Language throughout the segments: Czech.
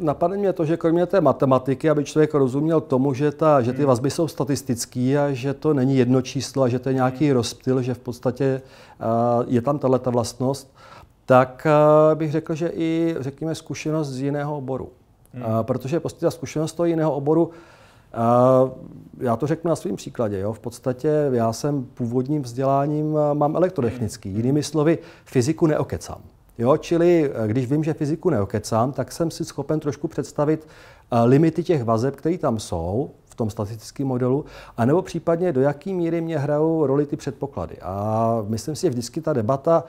Napadne mě to, že kromě té matematiky, aby člověk rozuměl tomu, že, ta, že ty hmm. vazby jsou statistické a že to není jedno číslo a že to je nějaký hmm. rozptyl, že v podstatě je tam tahle ta vlastnost, tak bych řekl, že i, řekněme, zkušenost z jiného oboru. Hmm. Protože prostě ta zkušenost toho jiného oboru, já to řeknu na svém příkladě. Jo. V podstatě já jsem původním vzděláním mám elektrotechnický. Hmm. Jinými slovy, fyziku neokecám. Jo, čili eh, když vím, že fyziku neokecám, tak jsem si schopen trošku představit eh, limity těch vazeb, které tam jsou v tom statistickém modelu, anebo případně do jaké míry mě hrajou roli ty předpoklady. A myslím si, že vždycky ta debata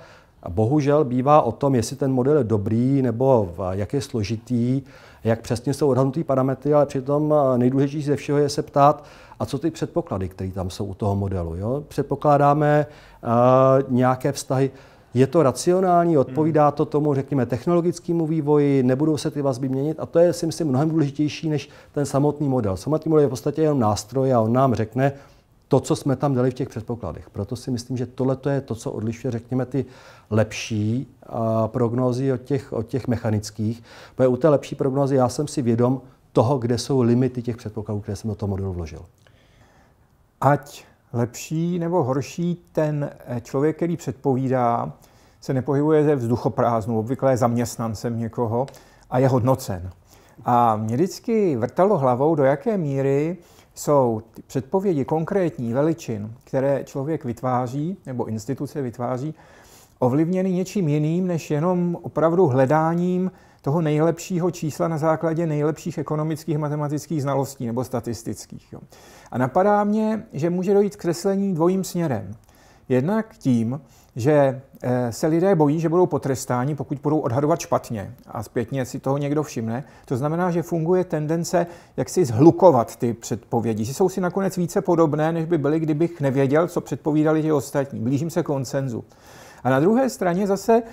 bohužel bývá o tom, jestli ten model je dobrý nebo eh, jak je složitý, jak přesně jsou odhadnutý parametry, ale přitom nejdůležitější ze všeho je se ptát, a co ty předpoklady, které tam jsou u toho modelu. Jo? Předpokládáme uh, nějaké vztahy. Je to racionální, hmm. odpovídá to tomu, řekněme, technologickému vývoji, nebudou se ty vazby měnit a to je, si myslím, mnohem důležitější než ten samotný model. Samotný model je v podstatě jenom nástroj a on nám řekne to, co jsme tam dali v těch předpokladech. Proto si myslím, že tohle je to, co odlišuje, řekněme, ty lepší prognózy od těch, od těch mechanických. Protože u té lepší prognózy já jsem si vědom toho, kde jsou limity těch předpokladů, které jsem do toho modelu vložil. Ať lepší nebo horší ten eh, člověk, který předpovídá, se nepohybuje ze vzduchoprázdnu, obvykle je zaměstnancem někoho a je hodnocen. A mě vždycky vrtalo hlavou, do jaké míry jsou ty předpovědi konkrétní veličin, které člověk vytváří nebo instituce vytváří, ovlivněny něčím jiným než jenom opravdu hledáním toho nejlepšího čísla na základě nejlepších ekonomických matematických znalostí nebo statistických. Jo. A napadá mě, že může dojít k kreslení dvojím směrem. Jednak tím, že eh, se lidé bojí, že budou potrestáni, pokud budou odhadovat špatně a zpětně si toho někdo všimne. To znamená, že funguje tendence, jak si zhlukovat ty předpovědi. Že jsou si nakonec více podobné, než by byly, kdybych nevěděl, co předpovídali ti ostatní. Blížím se koncenzu. A na druhé straně zase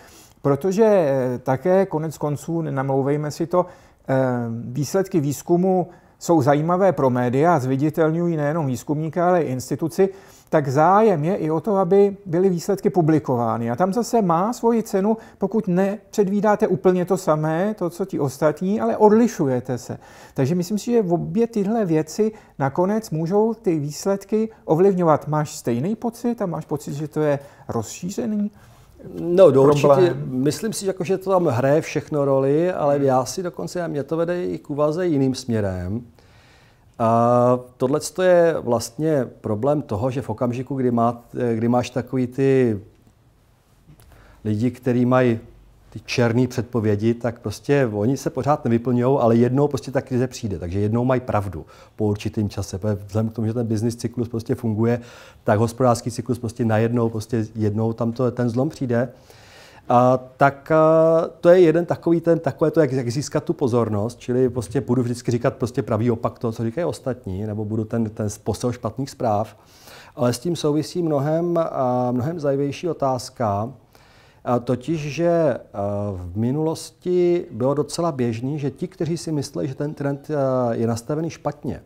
Protože eh, také, konec konců, nenamlouvejme si to, eh, výsledky výzkumu jsou zajímavé pro média zviditelňují nejenom výzkumníka, ale i instituci, tak zájem je i o to, aby byly výsledky publikovány. A tam zase má svoji cenu, pokud nepředvídáte úplně to samé, to, co ti ostatní, ale odlišujete se. Takže myslím si, že obě tyhle věci nakonec můžou ty výsledky ovlivňovat. Máš stejný pocit a máš pocit, že to je rozšířený? No, do určitě, myslím si, jako, že to tam hraje všechno roli, ale hmm. já si dokonce, mě to vede i k úvaze jiným směrem. A tohle je vlastně problém toho, že v okamžiku, kdy, má, kdy máš takový ty lidi, kteří mají ty černé předpovědi, tak prostě oni se pořád nevyplňují, ale jednou prostě ta krize přijde. Takže jednou mají pravdu po určitém čase. Vzhledem k tomu, že ten business cyklus prostě funguje, tak hospodářský cyklus prostě najednou, prostě jednou tam to, ten zlom přijde. A, tak a, to je jeden takový ten, takové to, jak, jak získat tu pozornost, čili prostě budu vždycky říkat prostě pravý opak toho, co říkají ostatní, nebo budu ten, ten posel špatných zpráv. Ale s tím souvisí mnohem, a, mnohem zajímavější otázka, totiž, že eh, v minulosti bylo docela běžný, že ti, kteří si mysleli, že ten trend eh, je nastavený špatně,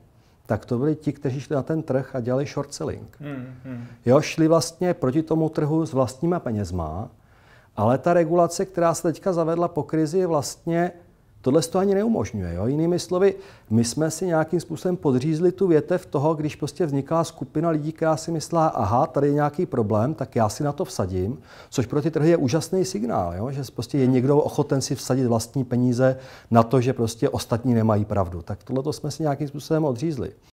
tak to byli ti, kteří šli na ten trh a dělali short selling. Hmm, hmm. Jo, šli vlastně proti tomu trhu s vlastníma penězma, ale ta regulace, která se teďka zavedla po krizi, je vlastně Tohle to ani neumožňuje. Jo? Jinými slovy, my jsme si nějakým způsobem podřízli tu větev toho, když prostě vzniká skupina lidí, která si myslela, aha, tady je nějaký problém, tak já si na to vsadím, což pro ty trhy je úžasný signál, jo? že prostě je někdo ochoten si vsadit vlastní peníze na to, že prostě ostatní nemají pravdu. Tak tohle to jsme si nějakým způsobem odřízli.